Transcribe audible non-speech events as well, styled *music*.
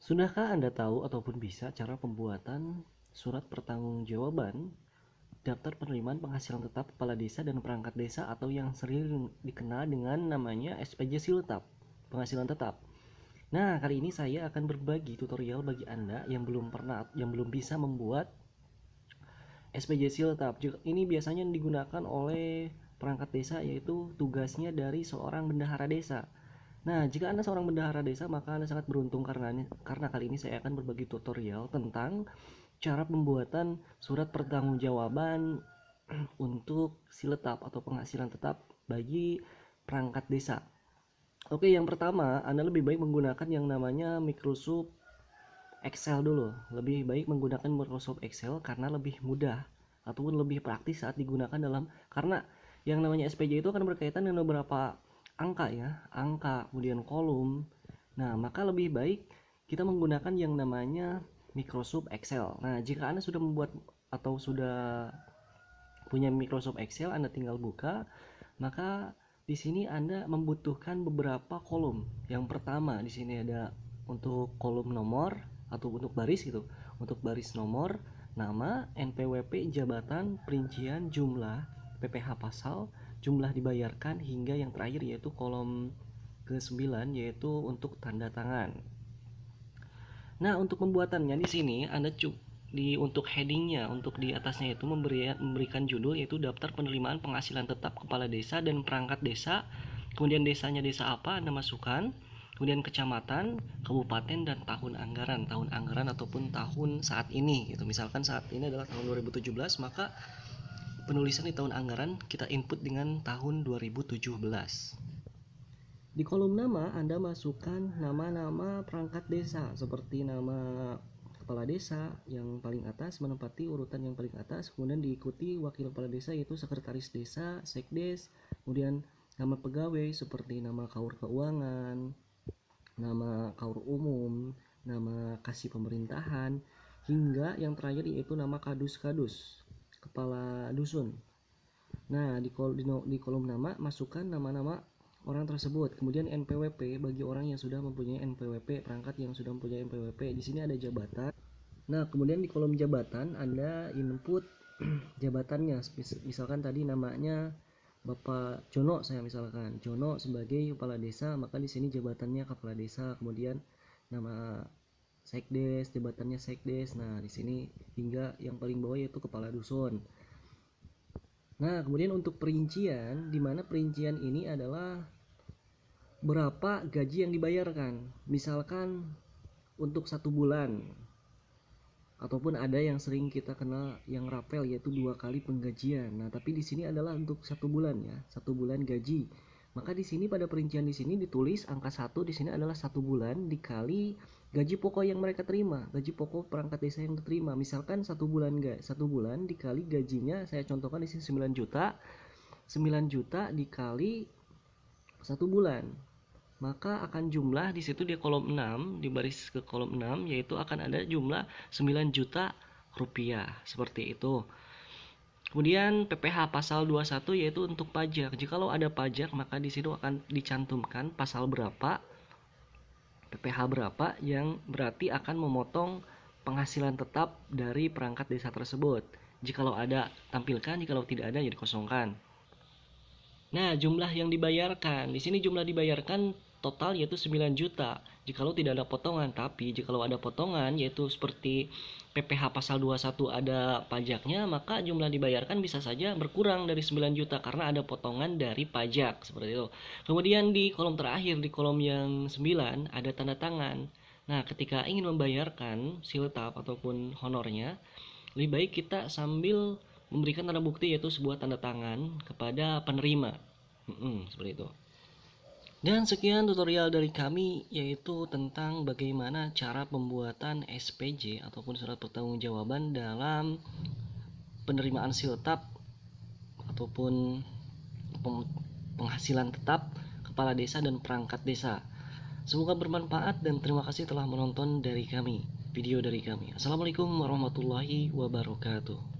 Sudahkah Anda tahu ataupun bisa cara pembuatan surat pertanggungjawaban daftar penerimaan penghasilan tetap kepala desa dan perangkat desa atau yang sering dikenal dengan namanya SPJ Siltap, penghasilan tetap. Nah, kali ini saya akan berbagi tutorial bagi Anda yang belum pernah yang belum bisa membuat SPJ Siltap. Ini biasanya digunakan oleh perangkat desa yaitu tugasnya dari seorang bendahara desa. Nah, jika Anda seorang bendahara desa, maka Anda sangat beruntung karena, karena kali ini saya akan berbagi tutorial tentang cara pembuatan surat pertanggungjawaban *clears throat* untuk siletap atau penghasilan tetap bagi perangkat desa. Oke, yang pertama, Anda lebih baik menggunakan yang namanya Microsoft Excel dulu. Lebih baik menggunakan Microsoft Excel karena lebih mudah ataupun lebih praktis saat digunakan dalam karena yang namanya SPJ itu akan berkaitan dengan beberapa angka ya, angka, kemudian kolom. Nah, maka lebih baik kita menggunakan yang namanya Microsoft Excel. Nah, jika Anda sudah membuat atau sudah punya Microsoft Excel, Anda tinggal buka, maka di sini Anda membutuhkan beberapa kolom. Yang pertama di sini ada untuk kolom nomor atau untuk baris gitu, untuk baris nomor, nama, NPWP, jabatan, perincian, jumlah, PPH pasal, jumlah dibayarkan hingga yang terakhir yaitu kolom ke-9 yaitu untuk tanda tangan. Nah, untuk pembuatannya di sini Anda cuk di untuk headingnya untuk di atasnya itu memberi, memberikan judul yaitu daftar penerimaan penghasilan tetap kepala desa dan perangkat desa kemudian desanya desa apa anda masukkan kemudian kecamatan kabupaten dan tahun anggaran tahun anggaran ataupun tahun saat ini gitu misalkan saat ini adalah tahun 2017 maka Penulisan di tahun anggaran kita input dengan tahun 2017. Di kolom nama Anda masukkan nama-nama perangkat desa seperti nama kepala desa yang paling atas menempati urutan yang paling atas kemudian diikuti wakil kepala desa yaitu sekretaris desa sekdes kemudian nama pegawai seperti nama kaur keuangan nama kaur umum nama kasih pemerintahan hingga yang terakhir yaitu nama kadus kadus kepala dusun. Nah, di, kol di, di kolom nama masukkan nama-nama orang tersebut. Kemudian NPWP bagi orang yang sudah mempunyai NPWP, perangkat yang sudah mempunyai NPWP. Di sini ada jabatan. Nah, kemudian di kolom jabatan Anda input *clears throat* jabatannya. Misalkan tadi namanya Bapak Jono saya misalkan. Jono sebagai kepala desa, maka di sini jabatannya kepala desa. Kemudian nama sekdes jabatannya sekdes nah di sini hingga yang paling bawah yaitu kepala dusun nah kemudian untuk perincian di mana perincian ini adalah berapa gaji yang dibayarkan misalkan untuk satu bulan ataupun ada yang sering kita kenal yang rapel yaitu dua kali penggajian. Nah, tapi di sini adalah untuk satu bulan ya, satu bulan gaji. Maka di sini pada perincian di sini ditulis angka satu di sini adalah satu bulan dikali gaji pokok yang mereka terima, gaji pokok perangkat desa yang diterima. Misalkan satu bulan gak, satu bulan dikali gajinya saya contohkan di sini 9 juta, 9 juta dikali satu bulan. Maka akan jumlah di situ di kolom 6, di baris ke kolom 6 yaitu akan ada jumlah 9 juta rupiah seperti itu. Kemudian PPH pasal 21 yaitu untuk pajak. Jikalau ada pajak maka di situ akan dicantumkan pasal berapa PPh berapa yang berarti akan memotong penghasilan tetap dari perangkat desa tersebut. Jikalau ada, tampilkan. Jikalau tidak ada, jadi ya kosongkan. Nah, jumlah yang dibayarkan. Di sini jumlah dibayarkan total yaitu 9 juta. Jika lo tidak ada potongan tapi jika lo ada potongan yaitu seperti PPh pasal 21 ada pajaknya maka jumlah dibayarkan bisa saja berkurang dari 9 juta karena ada potongan dari pajak seperti itu kemudian di kolom terakhir di kolom yang 9 ada tanda tangan nah ketika ingin membayarkan siltap ataupun honornya lebih baik kita sambil memberikan tanda bukti yaitu sebuah tanda tangan kepada penerima hmm, seperti itu dan sekian tutorial dari kami yaitu tentang bagaimana cara pembuatan SPJ ataupun surat pertanggungjawaban dalam penerimaan siltap ataupun penghasilan tetap kepala desa dan perangkat desa. Semoga bermanfaat dan terima kasih telah menonton dari kami, video dari kami. Assalamualaikum warahmatullahi wabarakatuh.